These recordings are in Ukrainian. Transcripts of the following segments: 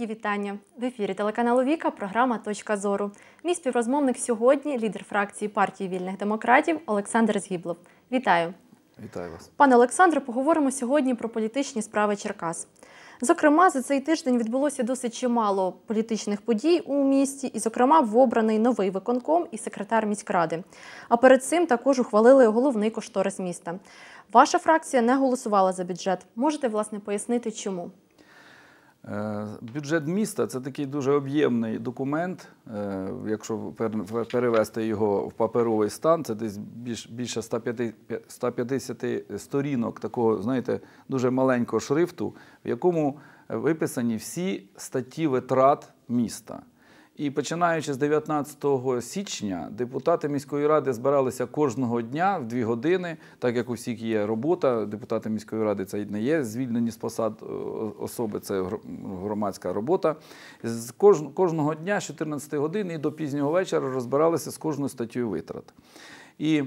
Мої вітання в ефірі телеканалу Віка. Програма Точка зору. Мій співрозмовник сьогодні, лідер фракції партії вільних демократів Олександр Згіблов. Вітаю, вітаю вас, пане Олександре. Поговоримо сьогодні про політичні справи Черкас. Зокрема, за цей тиждень відбулося досить чимало політичних подій у місті, і, зокрема, в обраний новий виконком і секретар міськради. А перед цим також ухвалили головний кошторис міста. Ваша фракція не голосувала за бюджет. Можете власне пояснити, чому? Е, бюджет міста це такий дуже об'ємний документ. Е, якщо перевести його в паперовий стан, це десь більше 150 сторінок такого, знаєте, дуже маленького шрифту, в якому виписані всі статті витрат міста. І починаючи з 19 січня, депутати міської ради збиралися кожного дня в дві години, так як у всіх є робота. Депутати міської ради це не є звільнені з посад е, особи, це громадська робота. З кожного дня, з 14 години і до пізнього вечора, розбиралися з кожною статтю витрат. І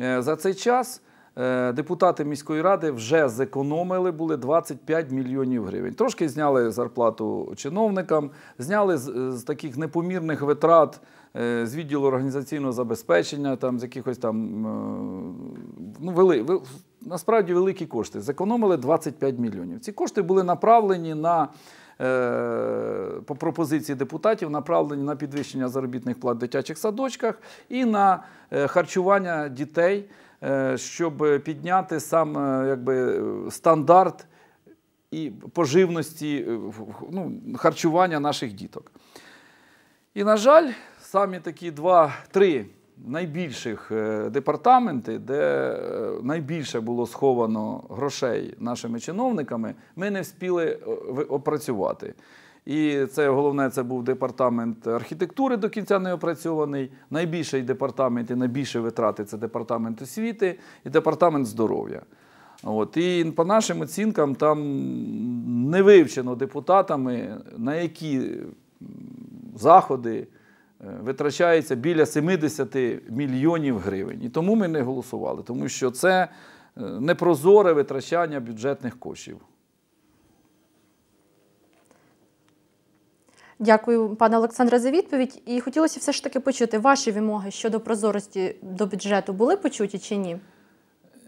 е, за цей час. Е, депутати міської ради вже зекономили були 25 мільйонів гривень. Трошки зняли зарплату чиновникам, зняли з, з таких непомірних витрат. Е, з відділу організаційного забезпечення, там з якихось там е, ну вели насправді великі кошти. Зекономили 25 мільйонів. Ці кошти були направлені на по пропозиції депутатів, направлені на підвищення заробітних плат в дитячих садочках і на харчування дітей. Е, щоб підняти сам е, якби, е, стандарт і поживності ну, харчування наших діток. І, на жаль, самі такі два-три найбільших департаменти, де найбільше було сховано грошей нашими чиновниками, ми не встигли опрацювати. І це головне, це був департамент архітектури до кінця не опрацьований. Найбільший департамент і найбільше витрати це департамент освіти і департамент здоров'я. От. І по нашим оцінкам, там не вивчено депутатами, на які заходи е, витрачається біля 70 мільйонів гривень. І тому ми не голосували, тому що це е, непрозоре витрачання бюджетних коштів. Дякую, пане Олександре, за відповідь. І хотілося все ж таки почути ваші вимоги щодо прозорості до бюджету були почуті чи ні?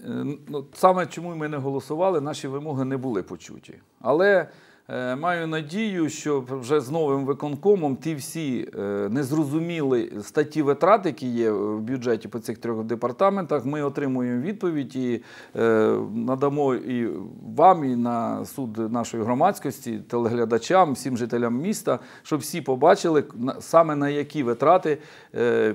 Е, ну, саме чому ми не голосували, наші вимоги не були почуті. Але Е, маю надію, що вже з новим виконкомом ті всі е, незрозуміли статті витрат, які є в бюджеті по цих трьох департаментах. Ми отримуємо відповідь і е, надамо і вам, і на суд нашої громадськості, телеглядачам, всім жителям міста, щоб всі побачили саме на які витрати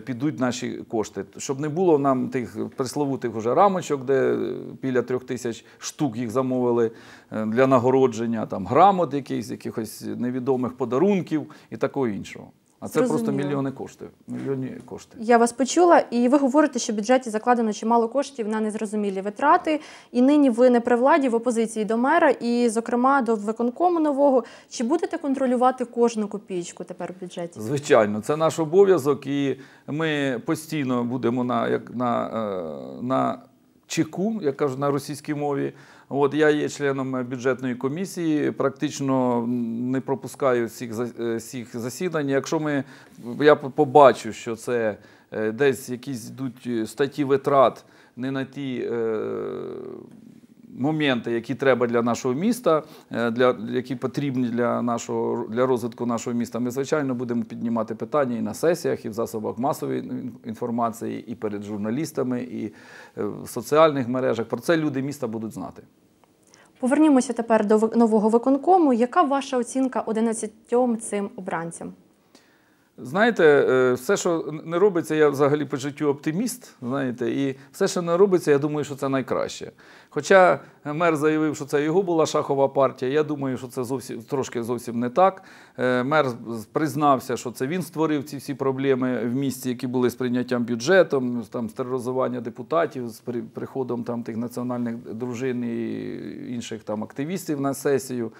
підуть наші кошти, щоб не було нам тих пресловутих уже рамочок, де біля трьох тисяч штук їх замовили для нагородження там грамот грамот, якийсь, якихось невідомих подарунків і такого іншого. А це Зрозуміло. просто мільйони коштів. Мільйонні кошти. Я вас почула, і ви говорите, що в бюджеті закладено чимало коштів на незрозумілі витрати. І нині ви не при владі в опозиції до мера, і, зокрема, до виконкому нового. Чи будете контролювати кожну копійку тепер в бюджеті? Звичайно, це наш обов'язок, і ми постійно будемо на як на, е, на чеку, як кажуть на російській мові. От я є членом е, бюджетної комісії, практично не пропускаю всіх е, всіх засідань. Якщо ми я побачу, що це е, десь якісь йдуть статті витрат не на ті. Е, Моменти, які треба для нашого міста, для які потрібні для нашого для розвитку нашого міста, ми звичайно будемо піднімати питання і на сесіях, і в засобах масової інформації, і перед журналістами, і в соціальних мережах. Про це люди міста будуть знати. Повернімося тепер до нового виконкому. Яка ваша оцінка 11 цим обранцям? Знаєте, е, все, що не робиться, я взагалі по життю оптиміст. Знаєте, і все, що не робиться, я думаю, що це найкраще. Хоча мер заявив, що це його була шахова партія. Я думаю, що це зовсім трошки зовсім не так. Е, мер признався, що це він створив ці всі проблеми в місті, які були з прийняттям бюджетом, там з депутатів, з приходом там тих національних дружин і інших там активістів на сесію.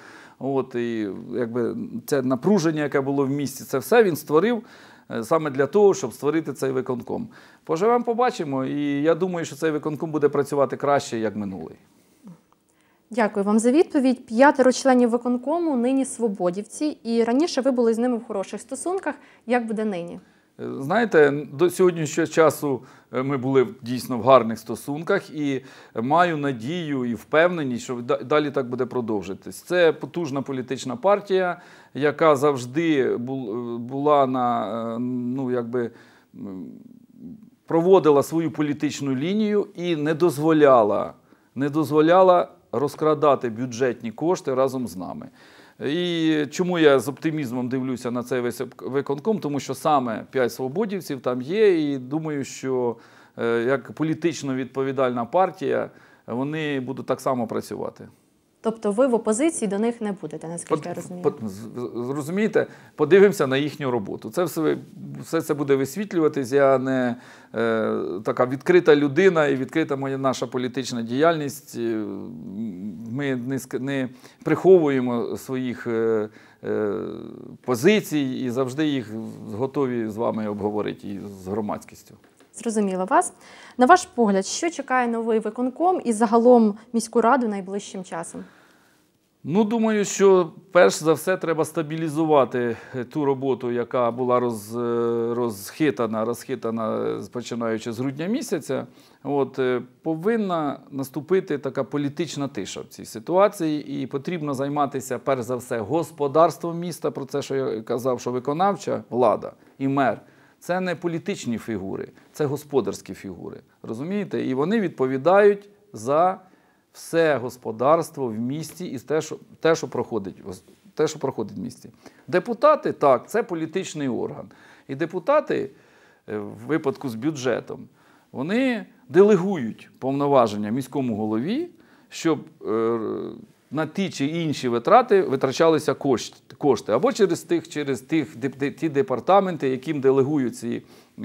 От і якби це напруження, яке було в місті, це все він створив е, саме для того, щоб створити цей виконком. Поживемо, побачимо, і я думаю, що цей виконком буде працювати краще як минулий. Дякую вам за відповідь. П'ятеро членів виконкому нині свободівці, і раніше ви були з ними в хороших стосунках. Як буде нині? Знаєте, до сьогоднішнього часу е, ми були дійсно в гарних стосунках і маю надію і впевненість, що далі так буде продовжитись. Це потужна політична партія, яка завжди е, була на е, ну якби. Проводила свою політичну лінію і не дозволяла не дозволяла розкрадати бюджетні кошти разом з нами. І чому я з оптимізмом дивлюся на цей весь виконком, тому що саме п'ять свободівців там є, і думаю, що е, як політично відповідальна партія вони будуть так само працювати. Тобто ви в опозиції до них не будете, наскільки я розумію? Зрозумієте, подивимося на їхню роботу. Це все все це буде висвітлюватись. Я не е, така відкрита людина і відкрита моя наша політична діяльність. Е, ми не не приховуємо своїх е, е, позицій і завжди їх готові з вами обговорити і з громадськістю. Зрозуміла вас. На ваш погляд, що чекає новий виконком і загалом міську раду найближчим часом? Ну, думаю, що перш за все треба стабілізувати е, ту роботу, яка була роз, е, розхитана, розхитана починаючи з грудня місяця. От е, повинна наступити така політична тиша в цій ситуації, і потрібно займатися перш за все господарством міста. Про це що я казав, що виконавча влада і мер. Це не політичні фігури, це господарські фігури. Розумієте? І вони відповідають за все господарство в місті і те, що те, що проходить те, що проходить в місті. Депутати так, це політичний орган. І депутати, е, в випадку з бюджетом, вони делегують повноваження міському голові, щоб е, на ті чи інші витрати витрачалися кошти або через тих, через тих ті департаменти, яким делегують ці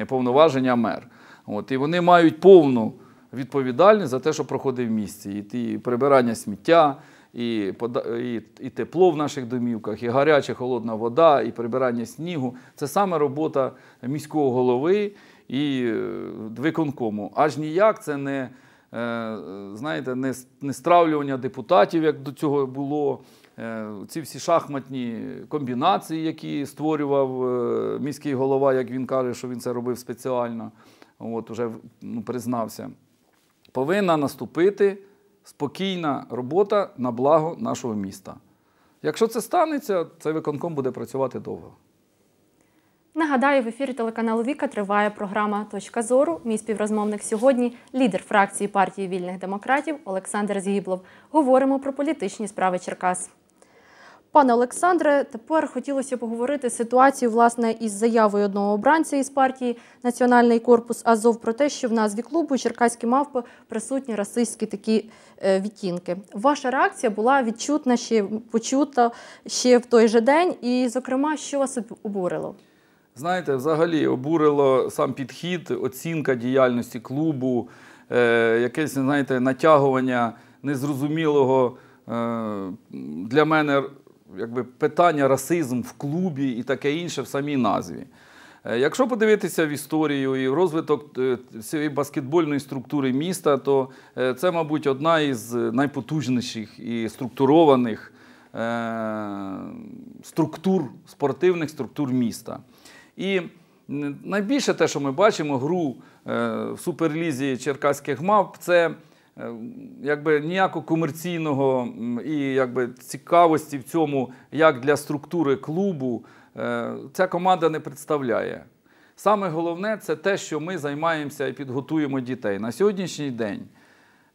повноваження мер. От, І вони мають повну відповідальний за те, що проходить в місті. І, і прибирання сміття, і, і, і тепло в наших домівках, і гаряча, холодна вода, і прибирання снігу. Це саме робота міського голови і е, виконкому. Аж ніяк це не е, знаєте, не, не стравлювання депутатів, як до цього було. Е, ці всі шахматні комбінації, які створював міський голова, як він каже, що він це робив спеціально, от уже ну, признався повинна наступити спокійна робота на благо нашого міста. Якщо це станеться, цей виконком буде працювати довго. Нагадаю, в ефірі телеканалу Віка триває програма Точка зору. Мій співрозмовник сьогодні, лідер фракції партії вільних демократів Олександр Згіблов. Говоримо про політичні справи Черкас. Пане Олександре, тепер хотілося поговорити ситуацію власне із заявою одного обранця із партії Національний корпус Азов про те, що в назві клубу Черкаські мавпи присутні расистські такі е, відтінки. Ваша реакція була відчутна ще почута ще в той же день. І, зокрема, що вас обурило? Знаєте, взагалі обурило сам підхід, оцінка діяльності клубу, е, якесь знаєте, натягування незрозумілого. Е, для мене якби, питання расизм в клубі і таке інше в самій назві. Е, якщо подивитися в історію і в розвиток е, цієї баскетбольної структури міста, то е, це, мабуть, одна із найпотужніших і структурованих структур спортивних структур міста. І найбільше те, що ми бачимо, гру в суперлізі черкаських мавп, це Е, якби ніякого комерційного і якби цікавості в цьому, як для структури клубу, е, ця команда не представляє. Саме головне це те, що ми займаємося і підготуємо дітей. На сьогоднішній день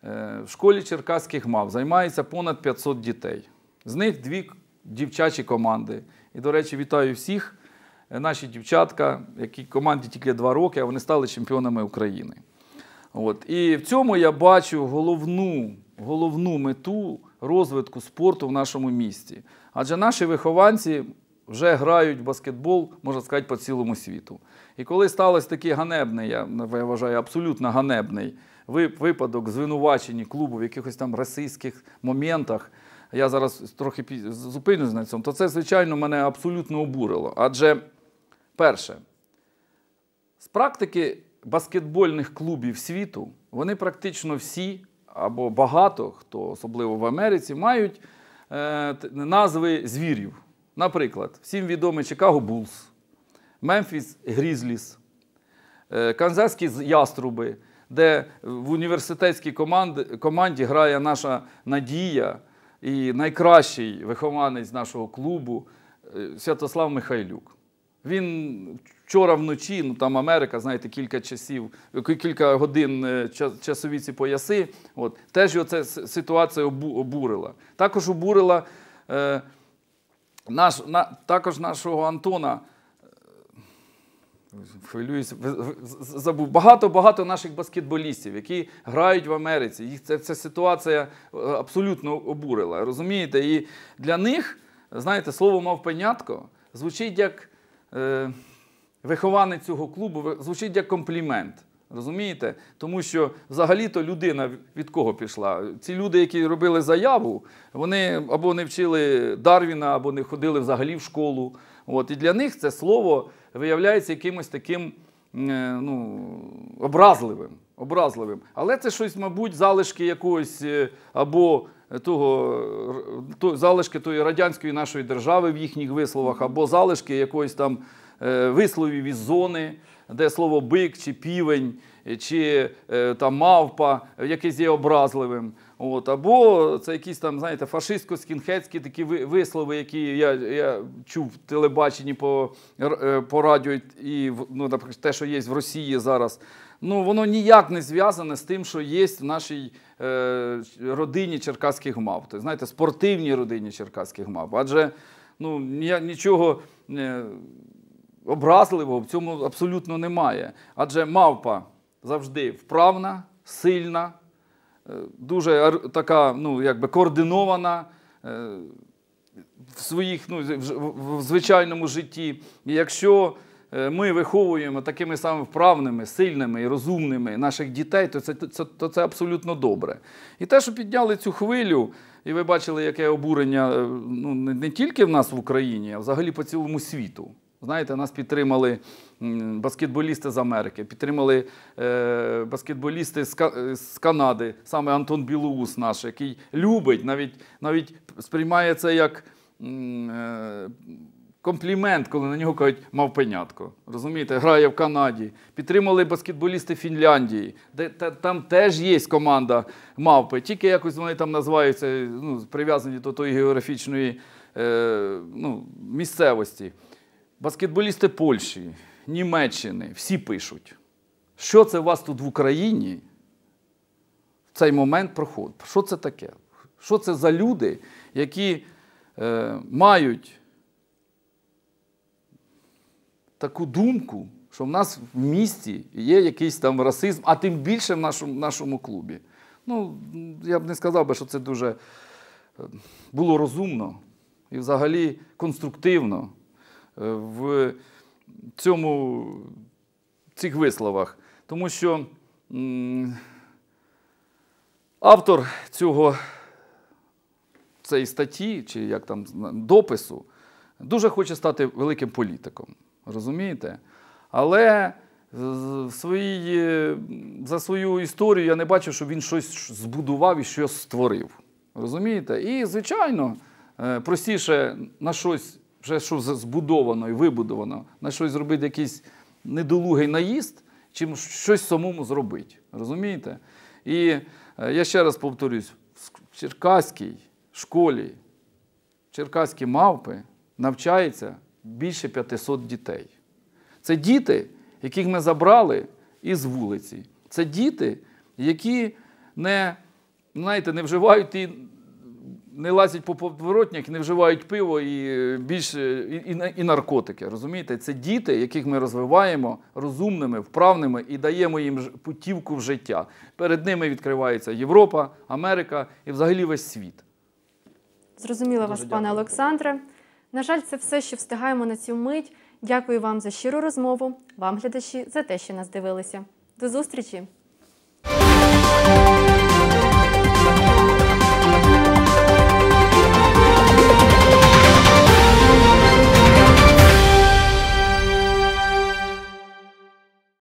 е, в школі черкаських мав займається понад 500 дітей. З них дві дівчачі команди. І, до речі, вітаю всіх. Наші дівчатка, які команді тільки два роки, а вони стали чемпіонами України. От. І в цьому я бачу головну, головну мету розвитку спорту в нашому місті. Адже наші вихованці. Вже грають в баскетбол, можна сказати, по цілому світу. І коли сталося такий ганебний, я вважаю, абсолютно ганебний випадок звинувачення клубу в якихось там російських моментах, я зараз трохи зупинюсь на цьому, то це, звичайно, мене абсолютно обурило. Адже, перше, з практики баскетбольних клубів світу, вони практично всі, або багато хто, особливо в Америці, мають е, назви звірів. Наприклад, всім відомий Чикаго Булс, Мемфіс Грізліс, е, Канзаські Яструби, де в університетській команді, команді грає наша надія і найкращий вихованець нашого клубу е, Святослав Михайлюк. Він вчора вночі, ну там Америка, знаєте, кілька часів, кілька годин е, часові ці пояси. От теж його ця ситуація обурила. Також обурила е, наш, на, також нашого Антона. Е, хвилююсь, забув багато-багато наших баскетболістів, які грають в Америці. Їх ця, ця ситуація е, абсолютно обурила. Розумієте? І для них, знаєте, слово мав понятко звучить як е, вихованець цього клубу звучить як комплімент. Розумієте? Тому що взагалі-то людина від кого пішла? Ці люди, які робили заяву, вони або не вчили Дарвіна, або не ходили взагалі в школу. От. І для них це слово виявляється якимось таким е, ну, образливим образливим. Але це щось, мабуть, залишки якогось е, або е, того, то, залишки тої радянської нашої держави в їхніх висловах, або залишки якоїсь там е, висловів із зони, де слово бик чи півень, чи там мавпа якесь є образливим. От, Або це якісь там, знаєте, фашистсько-скінхетські такі вислови, які я я чув в телебаченні по е, по радіо, і ну, наприклад, те, що є в Росії зараз, ну воно ніяк не зв'язане з тим, що є в нашій е, родині черкаських мав. Тобто, знаєте, спортивній родині черкаських мав. Адже ну, нічого е, образливого в цьому абсолютно немає. Адже мавпа завжди вправна, сильна. Е, дуже така, ну, якби координована е, в своїх, ну, в звичайному житті. І якщо е, ми виховуємо такими самими вправними, сильними і розумними наших дітей, то це, це, то це абсолютно добре. І те, що підняли цю хвилю, і ви бачили, яке обурення ну, не тільки в нас в Україні, а взагалі по цілому світу. Знаєте, нас підтримали баскетболісти з Америки, підтримали е, баскетболісти з, Канади, саме Антон Білоус наш, який любить, навіть навіть сприймає це як е, комплімент, коли на нього кажуть мав пенятко. Розумієте, грає в Канаді. Підтримали баскетболісти Фінляндії, де там теж є команда мавпи. Тільки якось вони там називаються, ну, прив'язані до тої географічної е, ну, місцевості. Баскетболісти Польщі, Німеччини всі пишуть, що це у вас тут в Україні в цей момент проходить. Що це таке? Що це за люди, які е, мають таку думку, що в нас в місті є якийсь там расизм, а тим більше в нашому, нашому клубі. Ну, я б не сказав би, що це дуже е, було розумно і взагалі конструктивно. Е, в цьому, цих висловах, тому що автор цього цієї статті, чи як там допису, дуже хоче стати великим політиком. Розумієте? Але в е, за свою історію я не бачу, що він щось збудував і щось створив. Розумієте? І, звичайно, е, простіше на щось вже що збудовано і вибудовано, на щось зробити якийсь недолугий наїзд, чим щось самому зробити. Розумієте? І е, я ще раз повторюсь: в черкаській школі черкаські мавпи навчається більше 500 дітей. Це діти, яких ми забрали із вулиці. Це діти, які не знаєте, не вживають ті не лазять по поворотнях, не вживають пиво і е, більш і, і, і наркотики. Розумієте, це діти, яких ми розвиваємо розумними, вправними і даємо їм путівку в життя. Перед ними відкривається Європа, Америка і взагалі весь світ. Зрозуміла вас, дякую. пане Олександре. На жаль, це все, що встигаємо на цю мить. Дякую вам за щиру розмову, вам глядачі, за те, що нас дивилися. До зустрічі!